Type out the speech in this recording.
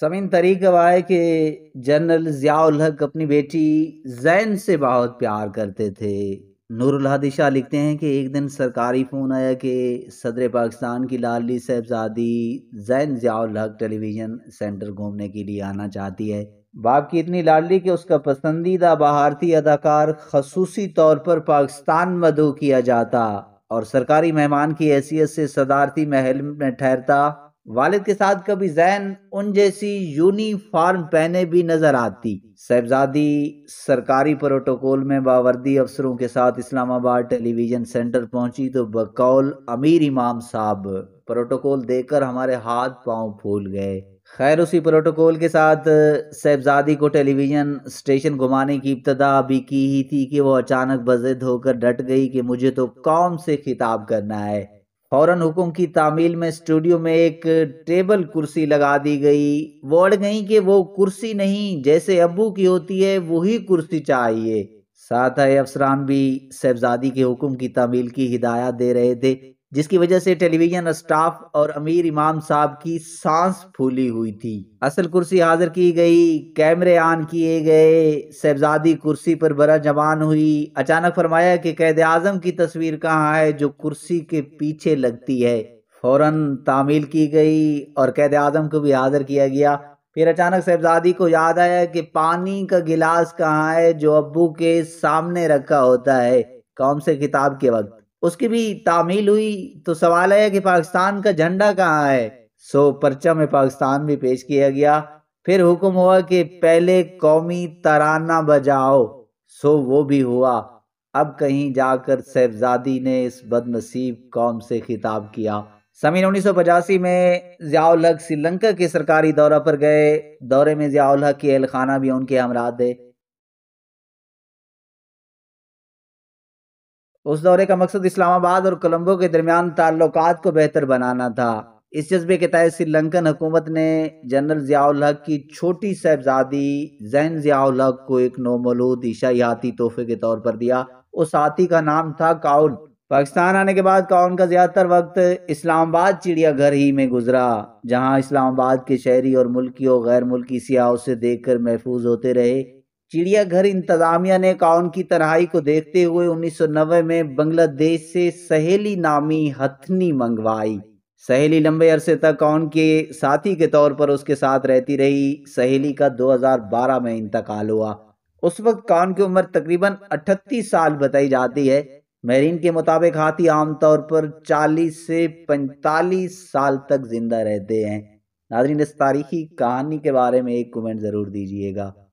समीन तरीक आए कि जनरल जियालहक हक अपनी बेटी जैन से बहुत प्यार करते थे नूरुलहदिशा लिखते हैं कि एक दिन सरकारी फ़ोन आया कि सदर पाकिस्तान की लाली साहबजादी जैन जियालहक हक टेलीविज़न सेंटर घूमने के लिए आना चाहती है बाप की इतनी लाडली कि उसका पसंदीदा भारतीय अदाकार खसूसी तौर पर पाकिस्तान मधु किया जाता और सरकारी मेहमान की हैसियत से सदारती महल में ठहरता वालिद के साथ कभी जैन उन जैसी यूनिफॉर्म पहने भी नजर आती साहबजादी सरकारी प्रोटोकॉल में बावर्दी अफसरों के साथ इस्लामाबाद टेलीविजन सेंटर पहुंची तो बकौल अमीर इमाम साहब प्रोटोकॉल देकर हमारे हाथ पांव फूल गए खैर उसी प्रोटोकॉल के साथ साहबजादी को टेलीविज़न स्टेशन घुमाने की इब्तदा भी की ही थी कि वो अचानक बजिद होकर डट गई कि मुझे तो कौम से खिताब करना है फौरन हुक्म की तामील में स्टूडियो में एक टेबल कुर्सी लगा दी गई वो अड़ गई कि वो कुर्सी नहीं जैसे अबू की होती है वही कुर्सी चाहिए साथ आए अफसरान भी साहबजादी के हुक्म की तामील की हिदायत दे रहे थे जिसकी वजह से टेलीविजन स्टाफ और अमीर इमाम साहब की सांस फूली हुई थी असल कुर्सी हाजिर की गई कैमरे ऑन किए गए शहजादी कुर्सी पर बरा जवान हुई अचानक फरमाया कि कैद आजम की तस्वीर कहाँ है जो कुर्सी के पीछे लगती है फौरन तामील की गई और कैद आजम को भी हाजिर किया गया फिर अचानक साहबजादी को याद आया कि पानी का गिलास कहाँ है जो अबू के सामने रखा होता है कौन से किताब के वक्त उसकी भी तामील हुई तो सवाल आया कि पाकिस्तान का झंडा कहाँ है सो परचम में पाकिस्तान भी पेश किया गया फिर हुक्म हुआ कि पहले कौमी तराना बजाओ सो वो भी हुआ अब कहीं जाकर सैफजादी ने इस बदनसीब कौम से खिताब किया समीन उन्नीस में जियाउल हक श्रीलंका के सरकारी दौरा पर गए दौरे में जियाउल हक के अहलखाना भी उनके हमराह थे उस दौरे का मकसद इस्लामाबाद और कोलंबो के दरमियान ताल्लुक को बेहतर बनाना था इस जज्बे के तहत श्रीलंकन हुकूमत ने जनरल जियाल हक की छोटी साहबजादी जैन जियाउल हक को एक नोमलूद ईशाई तोहफे के तौर पर दिया उस हाथी का नाम था काउन पाकिस्तान आने के बाद काउन का ज्यादातर वक्त इस्लामाबाद चिड़ियाघर ही में गुजरा जहां इस्लामाबाद के शहरी और मुल्की और गैर मुल्की सियाह उसे देखकर महफूज होते रहे चिड़ियाघर इंतजामिया ने काउन की तनहाई को देखते हुए 1990 में बांग्लादेश से सहेली नामी हथनी मंगवाई सहेली लंबे अरसे तक काउन के साथी के तौर पर उसके साथ रहती रही सहेली का 2012 में इंतकाल हुआ उस वक्त काउन की उम्र तकरीबन 38 साल बताई जाती है महरीन के मुताबिक हाथी आमतौर पर 40 से 45 साल तक जिंदा रहते हैं नाजरीन इस तारीखी कहानी के बारे में एक कमेंट ज़रूर दीजिएगा